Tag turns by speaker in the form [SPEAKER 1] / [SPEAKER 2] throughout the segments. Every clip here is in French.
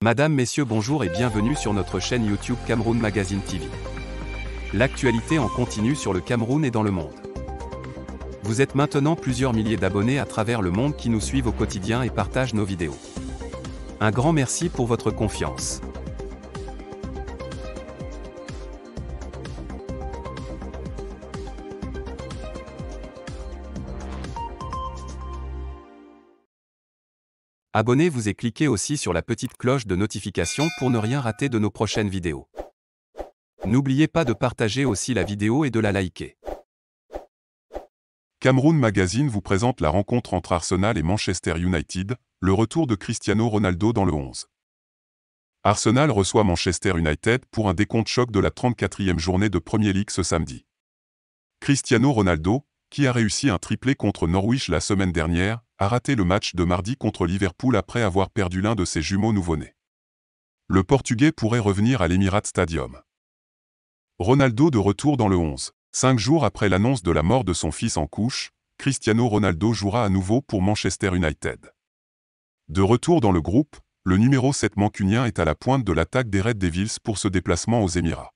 [SPEAKER 1] Madame, messieurs, bonjour et bienvenue sur notre chaîne YouTube Cameroun Magazine TV. L'actualité en continue sur le Cameroun et dans le monde. Vous êtes maintenant plusieurs milliers d'abonnés à travers le monde qui nous suivent au quotidien et partagent nos vidéos. Un grand merci pour votre confiance. Abonnez-vous et cliquez aussi sur la petite cloche de notification pour ne rien rater de nos prochaines vidéos. N'oubliez pas de partager
[SPEAKER 2] aussi la vidéo et de la liker. Cameroun Magazine vous présente la rencontre entre Arsenal et Manchester United, le retour de Cristiano Ronaldo dans le 11. Arsenal reçoit Manchester United pour un décompte choc de la 34e journée de Premier League ce samedi. Cristiano Ronaldo, qui a réussi un triplé contre Norwich la semaine dernière, a raté le match de mardi contre Liverpool après avoir perdu l'un de ses jumeaux nouveau-nés. Le Portugais pourrait revenir à l'Emirates Stadium. Ronaldo de retour dans le 11. Cinq jours après l'annonce de la mort de son fils en couche, Cristiano Ronaldo jouera à nouveau pour Manchester United. De retour dans le groupe, le numéro 7 mancunien est à la pointe de l'attaque des Red Devils pour ce déplacement aux Émirats.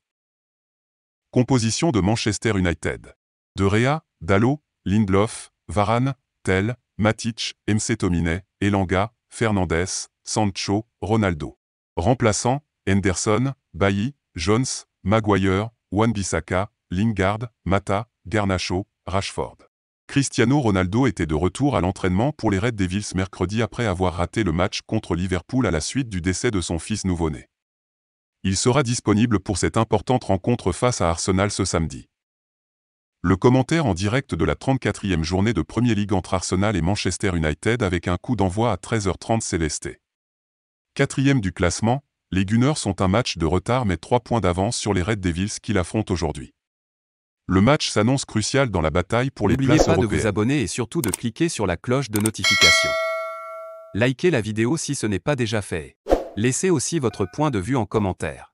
[SPEAKER 2] Composition de Manchester United. De Rea, Dallo, Lindelof, Varane, Tel, Matic, MC Tominet, Elanga, Fernandez, Sancho, Ronaldo. Remplaçants, Henderson, Bailly, Jones, Maguire, Wan-Bissaka, Lingard, Mata, Garnacho, Rashford. Cristiano Ronaldo était de retour à l'entraînement pour les Red Devils mercredi après avoir raté le match contre Liverpool à la suite du décès de son fils nouveau-né. Il sera disponible pour cette importante rencontre face à Arsenal ce samedi. Le commentaire en direct de la 34e journée de Premier League entre Arsenal et Manchester United avec un coup d'envoi à 13h30 Célesté. Quatrième du classement, les Gunners sont un match de retard mais 3 points d'avance sur les Red Devils qui l'affrontent aujourd'hui. Le match s'annonce crucial dans la bataille pour les places européennes. N'oubliez pas de vous abonner et surtout de cliquer
[SPEAKER 1] sur la cloche de notification. Likez la vidéo si ce n'est pas déjà fait. Laissez aussi votre point de vue en commentaire.